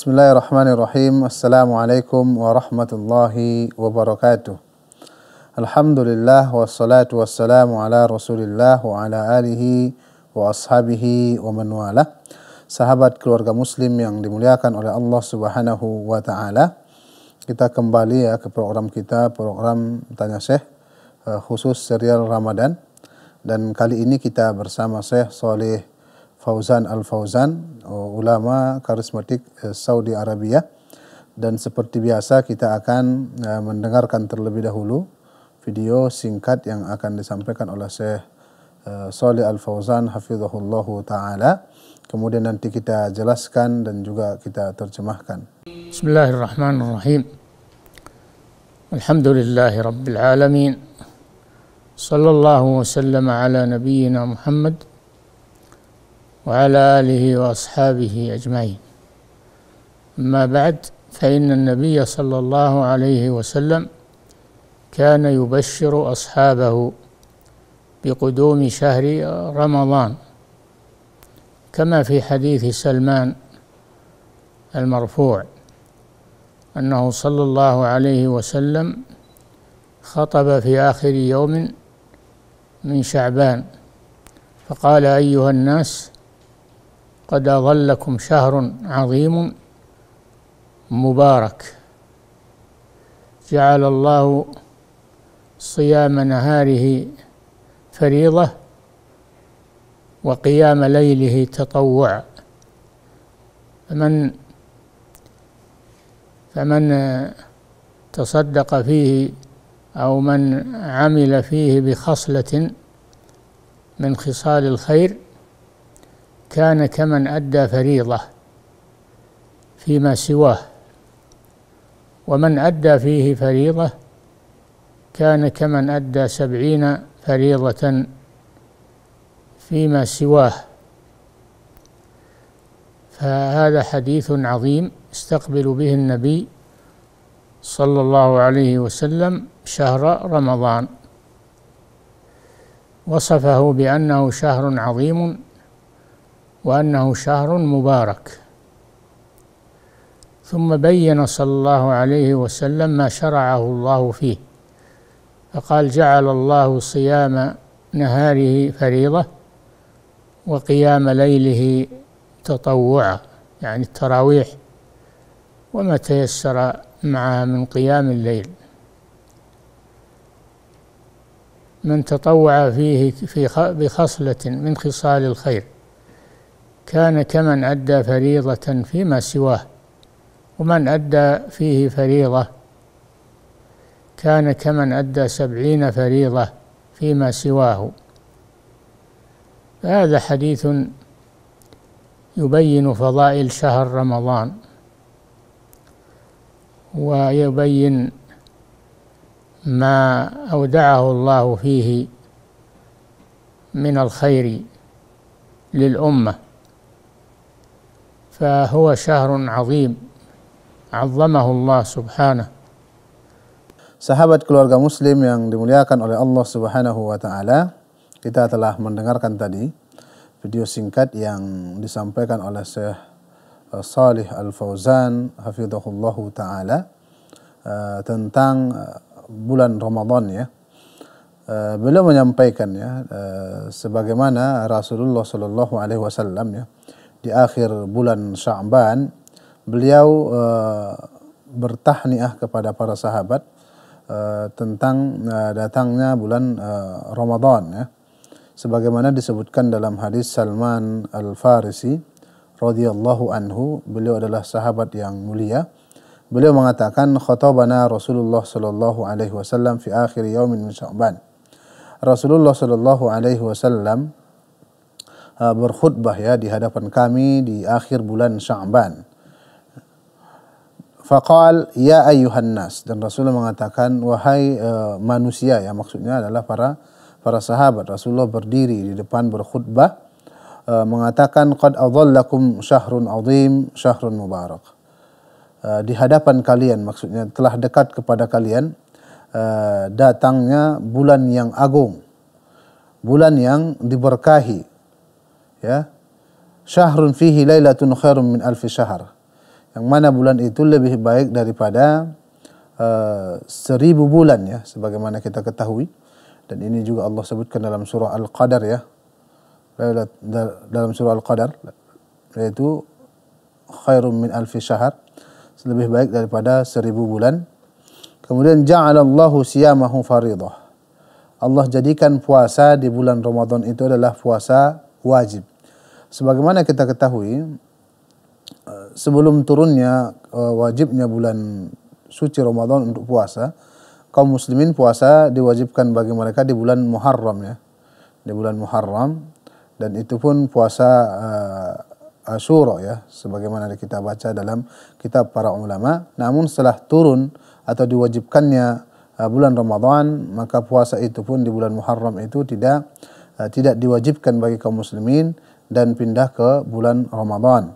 Bismillahirrahmanirrahim. Assalamualaikum warahmatullahi wabarakatuh. Alhamdulillah wassalatu wassalamu ala Rasulillah wa ala alihi wa ashabihi wa man wala. Sahabat keluarga muslim yang dimuliakan oleh Allah Subhanahu wa taala. Kita kembali ya ke program kita, program Tanya Syekh eh, khusus serial Ramadan. Dan kali ini kita bersama Syekh Soleh Fauzan Al-Fauzan, oh, ulama karismatik eh, Saudi Arabia. Dan seperti biasa kita akan eh, mendengarkan terlebih dahulu video singkat yang akan disampaikan oleh Syekh eh, Saleh Al-Fauzan hafizahullah taala. Kemudian nanti kita jelaskan dan juga kita terjemahkan. Bismillahirrahmanirrahim. Alhamdulillahi alamin. Sallallahu wasallam ala nabiyyina Muhammad وعلى آله وأصحابه أجمعين أما بعد فإن النبي صلى الله عليه وسلم كان يبشر أصحابه بقدوم شهر رمضان كما في حديث سلمان المرفوع أنه صلى الله عليه وسلم خطب في آخر يوم من شعبان فقال أيها الناس قد أظلكم شهر عظيم مبارك جعل الله صيام نهاره فريضة وقيام ليله تطوع فمن فمن تصدق فيه أو من عمل فيه بخصلة من خصال الخير كان كمن أدى فريضة فيما سواه ومن أدى فيه فريضة كان كمن أدى سبعين فريضة فيما سواه فهذا حديث عظيم استقبل به النبي صلى الله عليه وسلم شهر رمضان وصفه بأنه شهر عظيم وأنه شهر مبارك ثم بين صلى الله عليه وسلم ما شرعه الله فيه فقال جعل الله صيام نهاره فريضة وقيام ليله تطوعا يعني التراويح وما تيسر معها من قيام الليل من تطوع فيه في بخصلة من خصال الخير كان كمن أدى فريضة فيما سواه ومن أدى فيه فريضة كان كمن أدى سبعين فريضة فيما سواه هذا حديث يبين فضائل شهر رمضان ويبين ما أودعه الله فيه من الخير للأمة فهو شهر عظيم عظمه الله سبحانه Sahabat keluarga muslim yang dimuliakan oleh Allah Subhanahu wa taala, kita telah mendengarkan tadi video singkat yang disampaikan oleh Syekh eh, Salih Al Fauzan hafizahullah taala eh, tentang eh, bulan Ramadan ya. Beliau menyampaikan ya sebagaimana Rasulullah Shallallahu alaihi wasallam ya di akhir bulan Sya'ban beliau e, bertahniah kepada para sahabat e, tentang e, datangnya bulan e, Ramadan ya. Sebagaimana disebutkan dalam hadis Salman Al-Farisi radhiyallahu anhu, beliau adalah sahabat yang mulia. Beliau mengatakan khatabana Rasulullah sallallahu alaihi wasallam fi akhir yaumin min Sya'ban. Rasulullah sallallahu alaihi wasallam Uh, berkhutbah ya di hadapan kami di akhir bulan Sya'ban. Faqal ya ayuhan nas dan Rasulullah mengatakan wahai uh, manusia ya maksudnya adalah para para sahabat Rasulullah berdiri di depan berkhutbah uh, mengatakan qad adhallakum syahrun azim syahrun mubarak. Uh, di hadapan kalian maksudnya telah dekat kepada kalian uh, datangnya bulan yang agung bulan yang diberkahi ya syahrun fihi lailatun khairum min alfi syahr yang mana bulan itu lebih baik daripada uh, seribu bulan ya sebagaimana kita ketahui dan ini juga Allah sebutkan dalam surah Al-Qadar ya dalam surah Al-Qadar yaitu khairum min alfi syahr lebih baik daripada seribu bulan kemudian ja'alallahu siyamahu faridah Allah jadikan puasa di bulan Ramadan itu adalah puasa wajib Sebagaimana kita ketahui, eh, sebelum turunnya eh, wajibnya bulan suci Ramadan untuk puasa, kaum muslimin puasa diwajibkan bagi mereka di bulan Muharram ya. Di bulan Muharram dan itu pun puasa uh, Asyura ya sebagaimana kita baca dalam kitab para ulama. Namun setelah turun atau diwajibkannya uh, bulan Ramadan, maka puasa itu pun di bulan Muharram itu tidak uh, tidak diwajibkan bagi kaum muslimin dan pindah ke bulan Ramadan.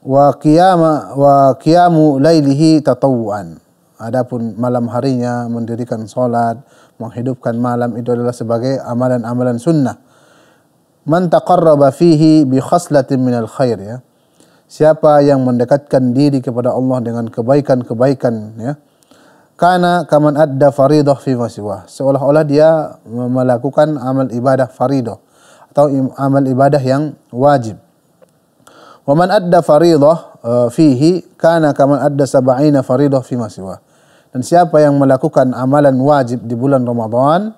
Wa qiyama wa qiyamu lailihi tatawuan. Adapun malam harinya mendirikan salat, menghidupkan malam itu adalah sebagai amalan-amalan sunnah. Man taqarraba fihi bi khaslatin minal khair ya. Siapa yang mendekatkan diri kepada Allah dengan kebaikan-kebaikan ya. Karena kaman adda faridah fi masiwah. Seolah-olah dia melakukan amal ibadah faridah atau amal ibadah yang wajib. Waman adda faridah e, fihi kana kaman adda sab'ina faridah fi masiwa. Dan siapa yang melakukan amalan wajib di bulan Ramadan,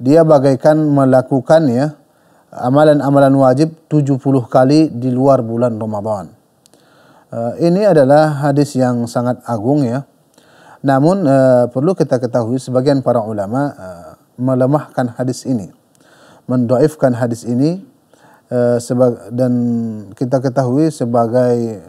dia bagaikan melakukan ya amalan-amalan wajib 70 kali di luar bulan Ramadan. E, ini adalah hadis yang sangat agung ya. Namun e, perlu kita ketahui sebagian para ulama melemahkan hadis ini mendoifkan hadis ini eh, dan kita ketahui sebagai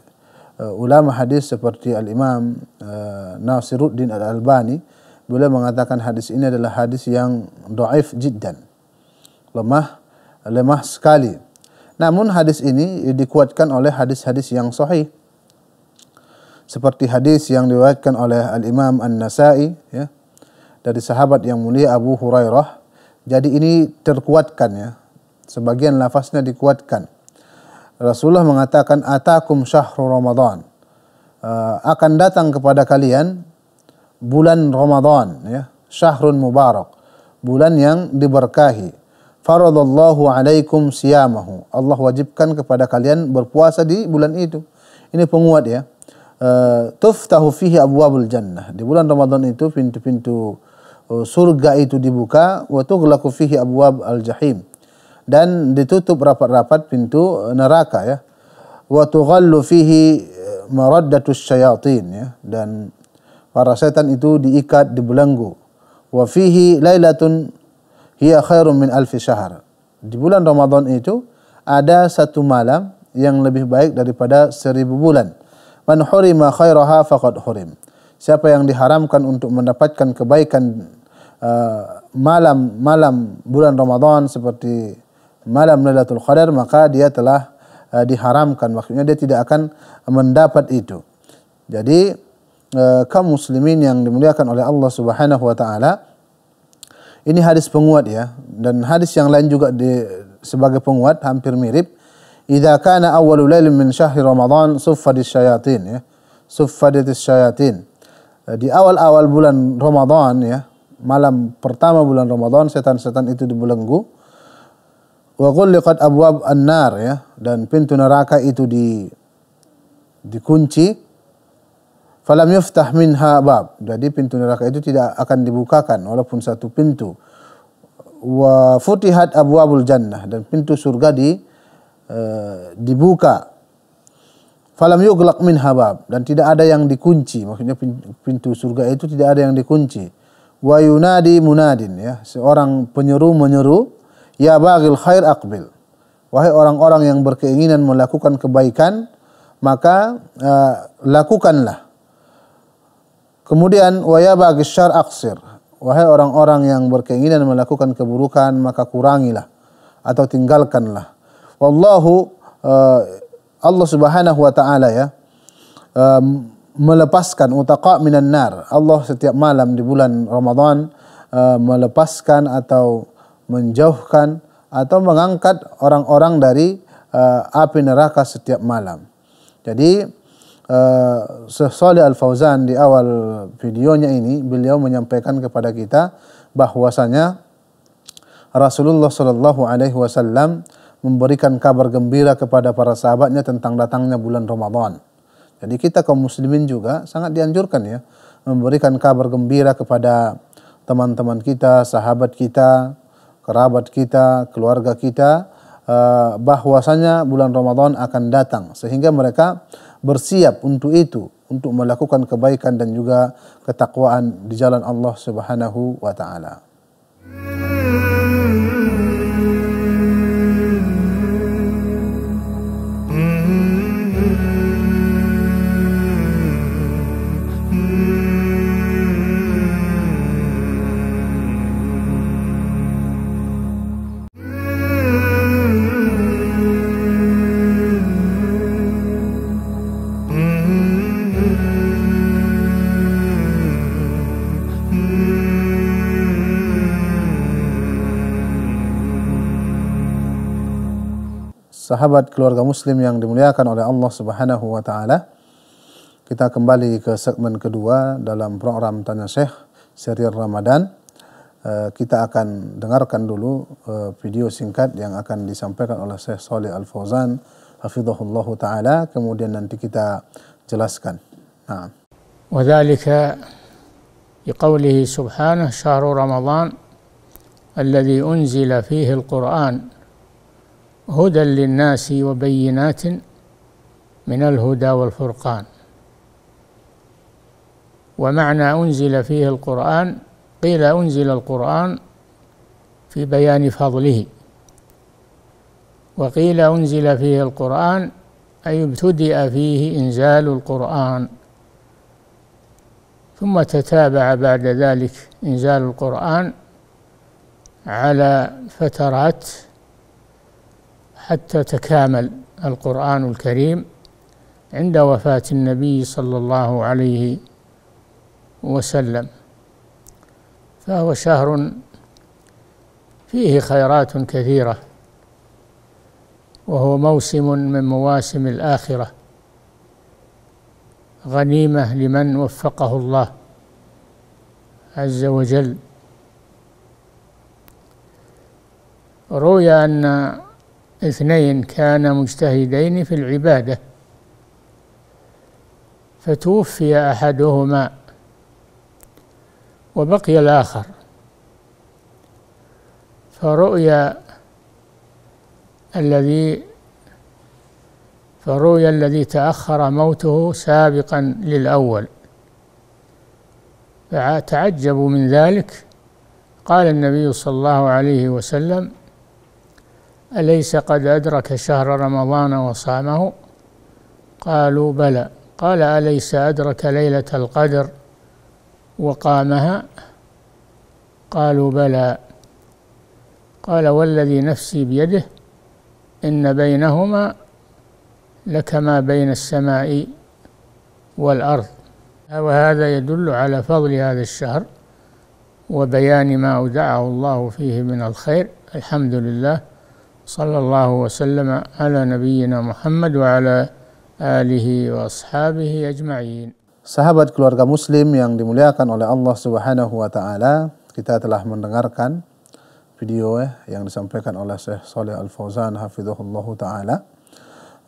eh, ulama hadis seperti Al-Imam uh, Nasiruddin Al-Albani boleh mengatakan hadis ini adalah hadis yang doif jiddan lemah lemah sekali namun hadis ini dikuatkan oleh hadis-hadis yang sahih seperti hadis yang diriwayatkan oleh Al-Imam An-Nasai ya dari sahabat yang mulia Abu Hurairah jadi ini terkuatkan ya. Sebagian lafaznya dikuatkan. Rasulullah mengatakan atakum syahrul ramadan. Uh, akan datang kepada kalian bulan Ramadan ya, syahrun mubarak, bulan yang diberkahi. Faradallahu alaikum siyamahu. Allah wajibkan kepada kalian berpuasa di bulan itu. Ini penguat ya. Uh, tuftahu fihi abwabul jannah. Di bulan Ramadan itu pintu-pintu Eh, surga itu dibuka wa tughlaqu fihi abwab al-jahim dan ditutup rapat-rapat pintu eh, neraka ya wa tughallu fihi eh, maraddatus syayatin ya dan para setan itu diikat dibelenggu wa fihi lailatun hiya khairum min alfi syahr di bulan Ramadan itu ada satu malam yang lebih baik daripada seribu bulan man hurima khairaha faqad hurim siapa yang diharamkan untuk mendapatkan kebaikan malam-malam eh, uh, bulan Ramadan seperti malam Lailatul Qadar maka dia telah uh, diharamkan maksudnya dia tidak akan mendapat itu. Jadi uh, kaum muslimin yang dimuliakan oleh Allah Subhanahu wa taala ini hadis penguat ya dan hadis yang lain juga di, sebagai penguat hampir mirip. Idza kana awwalu lailin min syahri Ramadan suffadis syayatin ya. suffadis syayatin. Eh, di awal-awal bulan Ramadan ya, malam pertama bulan Ramadan setan-setan itu dibelenggu. Wa ghulqat abwab annar ya dan pintu neraka itu di dikunci. Falam yuftah minha bab. Jadi pintu neraka itu tidak akan dibukakan walaupun satu pintu. Wa futihat abwabul jannah dan pintu surga di eh, dibuka falam yuglaq min habab dan tidak ada yang dikunci maksudnya pintu surga itu tidak ada yang dikunci wa yunadi munadin ya seorang penyeru menyeru ya bagil khair aqbil wahai orang-orang yang berkeinginan melakukan kebaikan maka uh, lakukanlah kemudian wa ya bagil syar aqsir wahai orang-orang yang berkeinginan melakukan keburukan maka kurangilah atau tinggalkanlah wallahu eh, Allah Subhanahu wa taala ya um, melepaskan utaqa minan nar. Allah setiap malam di bulan Ramadan uh, melepaskan atau menjauhkan atau mengangkat orang-orang dari uh, api neraka setiap malam. Jadi uh, Syekh Al-Fauzan di awal videonya ini beliau menyampaikan kepada kita bahwasanya Rasulullah Shallallahu alaihi wasallam memberikan kabar gembira kepada para sahabatnya tentang datangnya bulan Ramadan. Jadi kita kaum muslimin juga sangat dianjurkan ya memberikan kabar gembira kepada teman-teman kita, sahabat kita, kerabat kita, keluarga kita eh, bahwasanya bulan Ramadan akan datang sehingga mereka bersiap untuk itu untuk melakukan kebaikan dan juga ketakwaan di jalan Allah Subhanahu wa taala. sahabat keluarga muslim yang dimuliakan oleh Allah Subhanahu wa taala. Kita kembali ke segmen kedua dalam program Tanya Syekh serial Ramadan. Eh, kita akan dengarkan dulu eh, video singkat yang akan disampaikan oleh Syekh Saleh Al Fauzan hafizahullahu taala kemudian nanti kita jelaskan. Nah. وذلك بقوله سبحانه شهر رمضان الذي فيه هدى للناس وبينات من الهدى والفرقان ومعنى أنزل فيه القرآن قيل أنزل القرآن في بيان فضله وقيل أنزل فيه القرآن أي ابتدأ فيه إنزال القرآن ثم تتابع بعد ذلك إنزال القرآن على فترات حتى تكامل القرآن الكريم عند وفاة النبي صلى الله عليه وسلم فهو شهر فيه خيرات كثيرة وهو موسم من مواسم الآخرة غنيمة لمن وفقه الله عز وجل روي أن اثنين كانا مجتهدين في العبادة فتوفي أحدهما وبقي الآخر فرؤيا الذي فرؤيا الذي تأخر موته سابقا للأول فتعجبوا من ذلك قال النبي صلى الله عليه وسلم أليس قد أدرك شهر رمضان وصامه قالوا بلى قال أليس أدرك ليلة القدر وقامها قالوا بلى قال والذي نفسي بيده إن بينهما لكما بين السماء والأرض وهذا يدل على فضل هذا الشهر وبيان ما أودعه الله فيه من الخير الحمد لله صلى الله وسلم على نبينا محمد وعلى آله وأصحابه أجمعين Sahabat keluarga muslim yang dimuliakan oleh Allah Subhanahu wa taala, kita telah mendengarkan video eh, yang disampaikan oleh Syekh Saleh Al Fauzan Allah taala.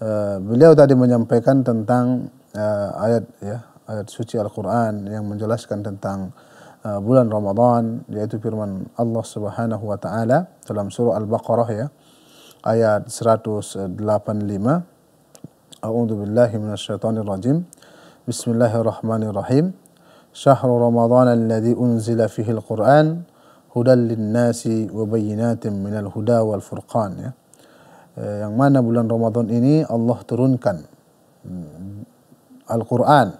Eh, beliau tadi menyampaikan tentang eh, ayat ya, ayat suci Al-Qur'an yang menjelaskan tentang bulan Ramadan yaitu firman Allah Subhanahu wa taala dalam surah Al-Baqarah ya ayat 185. A'udzu billahi minasyaitonir rajim. Bismillahirrahmanirrahim. Syahrul Ramadhan alladzi unzila fihi al-Qur'an hudal linnasi wa bayyinatin minal huda wal furqan ya. Eh, yang mana bulan Ramadhan ini Allah turunkan hmm, Al-Qur'an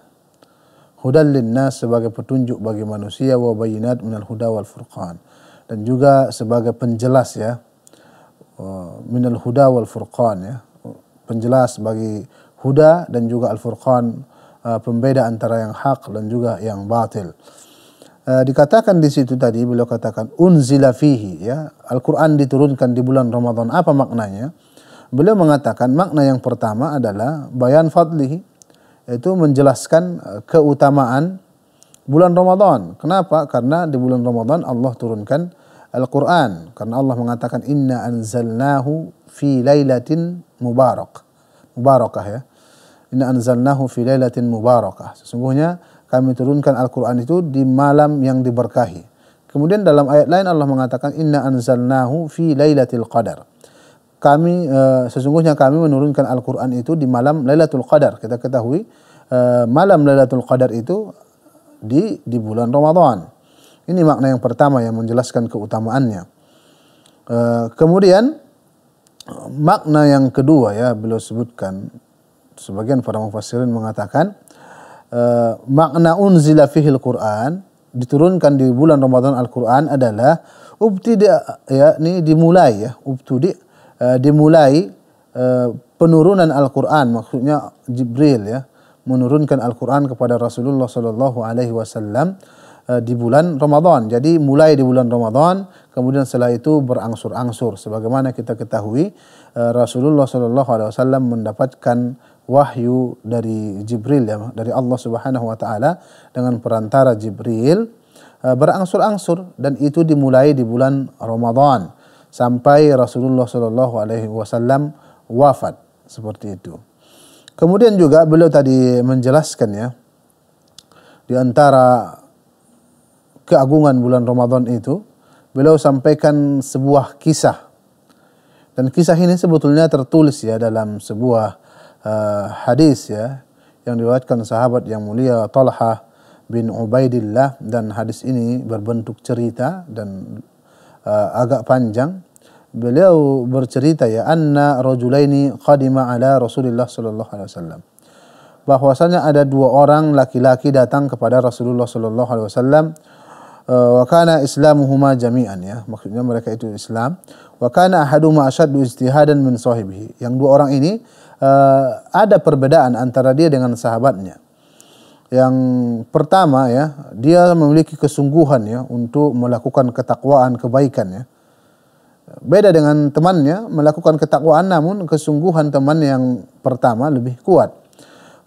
hudal linnas sebagai petunjuk bagi manusia wa bayyinat minal huda wal furqan dan juga sebagai penjelas ya Eh, minal huda wal furqan ya penjelas bagi huda dan juga al furqan eh, pembeda antara yang hak dan juga yang batil eh, dikatakan di situ tadi beliau katakan unzila fihi ya Al-Qur'an diturunkan di bulan Ramadan apa maknanya beliau mengatakan makna yang pertama adalah bayan fadlihi itu menjelaskan keutamaan bulan Ramadan kenapa karena di bulan Ramadan Allah turunkan Al-Quran. Karena Allah mengatakan inna anzalnahu fi lailatin mubarak. Mubarakah ya. Inna anzalnahu fi lailatin mubarakah. Sesungguhnya kami turunkan Al-Quran itu di malam yang diberkahi. Kemudian dalam ayat lain Allah mengatakan inna anzalnahu fi lailatul qadar. Kami e, sesungguhnya kami menurunkan Al-Qur'an itu di malam Lailatul Qadar. Kita ketahui e, malam Lailatul Qadar itu di di bulan Ramadan. Ini makna yang pertama yang menjelaskan keutamaannya. E, kemudian makna yang kedua ya beliau sebutkan sebagian para mufassirin mengatakan e, makna unzila fihil Quran diturunkan di bulan Ramadan Al-Qur'an adalah ubtida ya ini dimulai ya ubtudi e, dimulai e, penurunan Al-Qur'an maksudnya Jibril ya menurunkan Al-Qur'an kepada Rasulullah sallallahu alaihi wasallam Eh, di bulan Ramadan. Jadi mulai di bulan Ramadan, kemudian setelah itu berangsur-angsur. Sebagaimana kita ketahui, eh, Rasulullah Shallallahu Alaihi Wasallam mendapatkan wahyu dari Jibril ya, dari Allah Subhanahu Wa Taala dengan perantara Jibril eh, berangsur-angsur dan itu dimulai di bulan Ramadan sampai Rasulullah Shallallahu Alaihi Wasallam wafat seperti itu. Kemudian juga beliau tadi menjelaskan ya di antara keagungan bulan Ramadan itu, beliau sampaikan sebuah kisah. Dan kisah ini sebetulnya tertulis ya dalam sebuah uh, hadis ya yang diriwayatkan sahabat yang mulia Talha bin Ubaidillah dan hadis ini berbentuk cerita dan uh, agak panjang. Beliau bercerita ya anna rajulaini qadima ala Rasulullah sallallahu alaihi wasallam. Bahwasanya ada dua orang laki-laki datang kepada Rasulullah sallallahu alaihi wasallam Eh, Wakana Islam islamuhuma jami'an ya maksudnya mereka itu Islam Wakana ahaduma ahaduhuma ashaddu ijtihadan min sahibihi yang dua orang ini uh, ada perbedaan antara dia dengan sahabatnya yang pertama ya dia memiliki kesungguhan ya untuk melakukan ketakwaan kebaikan ya beda dengan temannya melakukan ketakwaan namun kesungguhan teman yang pertama lebih kuat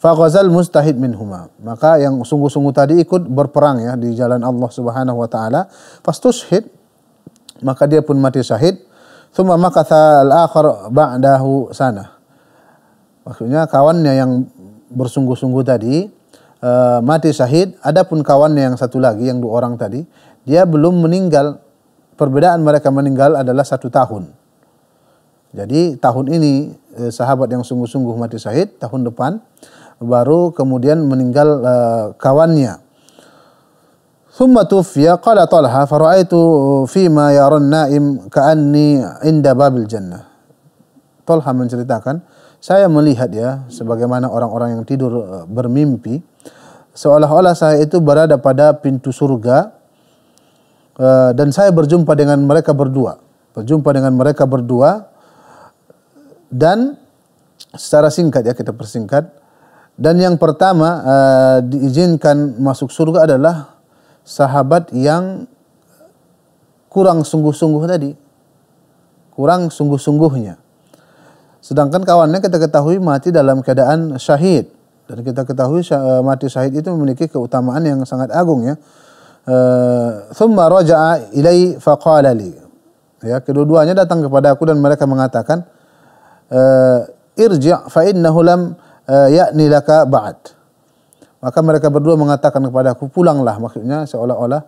Faqazal mustahid minhuma. Maka yang sungguh-sungguh tadi ikut berperang ya di jalan Allah Subhanahu wa taala. Fastushhid maka dia pun mati syahid. Thumma makatha al-akhar ba'dahu sana. Maksudnya kawannya yang bersungguh-sungguh tadi uh, mati syahid, adapun kawannya yang satu lagi yang dua orang tadi, dia belum meninggal. Perbedaan mereka meninggal adalah satu tahun. Jadi tahun ini eh, sahabat yang sungguh-sungguh mati syahid, tahun depan baru kemudian meninggal uh, kawannya. ثم توفي قال طلحة فرأيت فيما يرى النائم كأني عند باب الجنة Tolha menceritakan saya melihat ya sebagaimana orang-orang yang tidur eh, bermimpi seolah-olah saya itu berada pada pintu surga eh, dan saya berjumpa dengan mereka berdua berjumpa dengan mereka berdua dan secara singkat ya kita persingkat dan yang pertama uh, diizinkan masuk surga adalah sahabat yang kurang sungguh-sungguh tadi. Kurang sungguh-sungguhnya. Sedangkan kawannya kita ketahui mati dalam keadaan syahid. Dan kita ketahui syah, eh, mati syahid itu memiliki keutamaan yang sangat agung ya. Eh, Thumma raja'a ilai faqalali. Ya, kedua-duanya datang kepada aku dan mereka mengatakan irja fa'innahu innahu Eh, yakni laka ba'd. Maka mereka berdua mengatakan kepadaku pulanglah maksudnya seolah-olah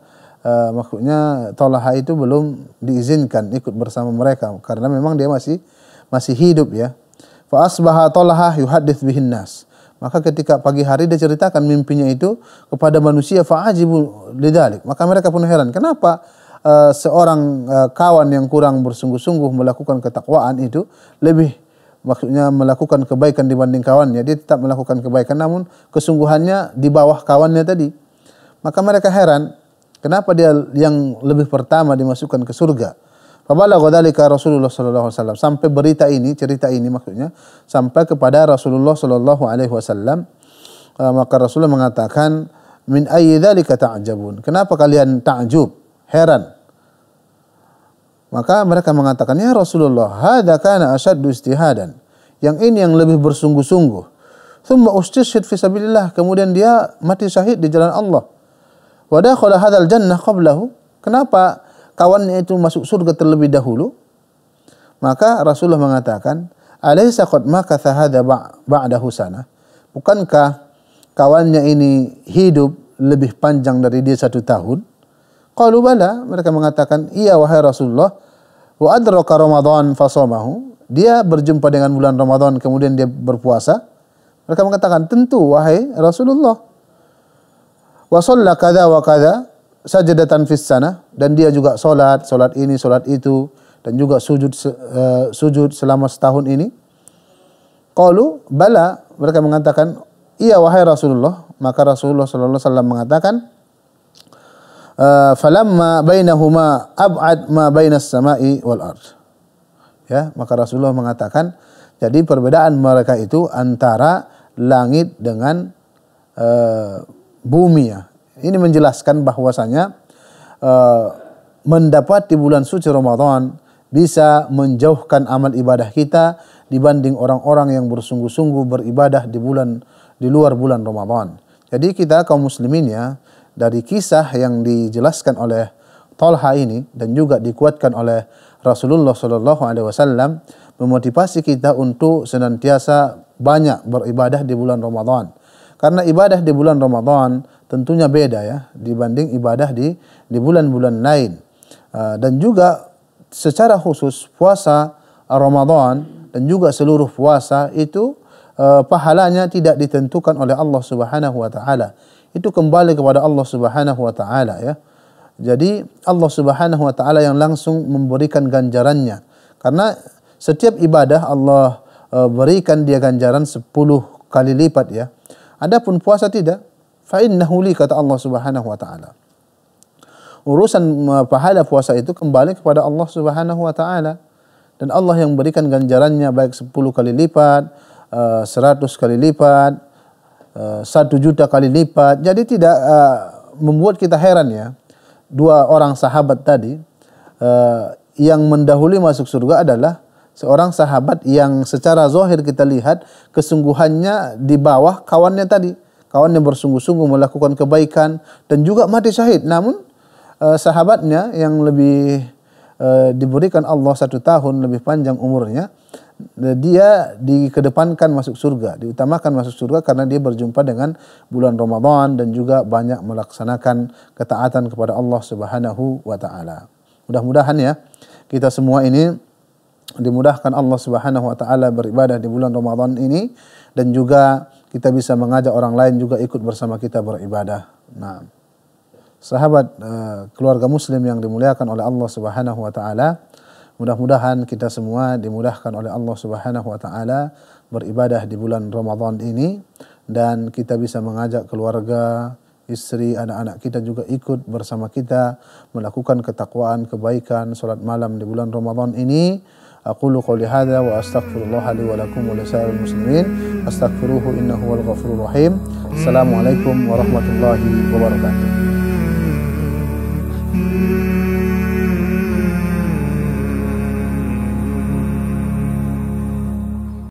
uh, maksudnya Tolaha itu belum diizinkan ikut bersama mereka karena memang dia masih masih hidup ya. Fa asbaha Tolaha yuhaddits bihin nas. Maka ketika pagi hari dia ceritakan mimpinya itu kepada manusia fa'ajibu lidalik. Maka mereka pun heran, kenapa uh, seorang uh, kawan yang kurang bersungguh-sungguh melakukan ketakwaan itu lebih maksudnya melakukan kebaikan dibanding kawannya, dia tetap melakukan kebaikan namun kesungguhannya di bawah kawannya tadi. Maka mereka heran, kenapa dia yang lebih pertama dimasukkan ke surga? Fabalagha Rasulullah sallallahu alaihi wasallam. Sampai berita ini, cerita ini maksudnya sampai kepada Rasulullah sallallahu alaihi wasallam. Eh, maka Rasulullah mengatakan, "Min ayyi dzalika ta'jabun?" Kenapa kalian takjub? Heran. Maka mereka mengatakannya Rasulullah, hada kana asyaddu istihadan. Yang ini yang lebih bersungguh-sungguh. Thumma ustishhid fi sabilillah. Kemudian dia mati syahid di jalan Allah. Wa dakhala hadzal jannah qablahu. Kenapa kawannya itu masuk surga terlebih dahulu? Maka Rasulullah mengatakan, "Alaisa qad makatha hadza ba'da husana. Bukankah kawannya ini hidup lebih panjang dari dia satu tahun? Qalu bala, mereka mengatakan, "Iya wahai Rasulullah, wa adraka Ramadan fasomahu, Dia berjumpa dengan bulan Ramadan kemudian dia berpuasa. Mereka mengatakan, "Tentu wahai Rasulullah." Wa shalla kadza wa kadza sajadatan fis sana dan dia juga salat, salat ini, salat itu dan juga sujud eh, sujud selama setahun ini. Qalu bala, mereka mengatakan, "Iya wahai Rasulullah." Maka Rasulullah sallallahu alaihi wasallam mengatakan, Eh, falamma bainahuma ab'ad ma bainas sama'i wal ard. Ya, maka Rasulullah mengatakan jadi perbedaan mereka itu antara langit dengan uh, bumi ya. Ini menjelaskan bahwasanya eh, mendapat di bulan suci Ramadan bisa menjauhkan amal ibadah kita dibanding orang-orang yang bersungguh-sungguh beribadah di bulan di luar bulan Ramadan. Jadi kita kaum muslimin ya, dari kisah yang dijelaskan oleh Tolha ini dan juga dikuatkan oleh Rasulullah Shallallahu Alaihi Wasallam memotivasi kita untuk senantiasa banyak beribadah di bulan Ramadan. Karena ibadah di bulan Ramadan tentunya beda ya dibanding ibadah di di bulan-bulan lain. Ah, dan juga secara khusus puasa Ramadan dan juga seluruh puasa itu ah, pahalanya tidak ditentukan oleh Allah Subhanahu wa taala itu kembali kepada Allah Subhanahu wa taala ya. Jadi Allah Subhanahu wa taala yang langsung memberikan ganjarannya. Karena setiap ibadah Allah e, berikan dia ganjaran 10 kali lipat ya. Adapun puasa tidak. Fa innahu li kata Allah Subhanahu wa taala. Urusan e, pahala puasa itu kembali kepada Allah Subhanahu wa taala dan Allah yang berikan ganjarannya baik 10 kali lipat, 100 e, kali lipat, Eh, satu juta kali lipat. Jadi tidak uh, membuat kita heran ya. Dua orang sahabat tadi uh, yang mendahului masuk surga adalah seorang sahabat yang secara zohir kita lihat kesungguhannya di bawah kawannya tadi. kawan yang bersungguh-sungguh melakukan kebaikan dan juga mati syahid. Namun uh, sahabatnya yang lebih diberikan Allah satu tahun lebih panjang umurnya Nah, dia dikedepankan masuk surga, diutamakan masuk surga karena dia berjumpa dengan bulan Ramadan dan juga banyak melaksanakan ketaatan kepada Allah Subhanahu wa taala. Mudah-mudahan ya kita semua ini dimudahkan Allah Subhanahu wa taala beribadah di bulan Ramadan ini dan juga kita bisa mengajak orang lain juga ikut bersama kita beribadah. Nah, sahabat eh, keluarga muslim yang dimuliakan oleh Allah Subhanahu wa taala, Mudah-mudahan kita semua dimudahkan oleh Allah Subhanahu wa taala beribadah di bulan Ramadan ini dan kita bisa mengajak keluarga, istri, anak-anak kita juga ikut bersama kita melakukan ketakwaan, kebaikan, salat malam di bulan Ramadan ini. أقول قولي هذا وأستغفر الله لي ولكم ولسائر المسلمين أستغفروه إنه هو الغفور الرحيم السلام عليكم ورحمة الله وبركاته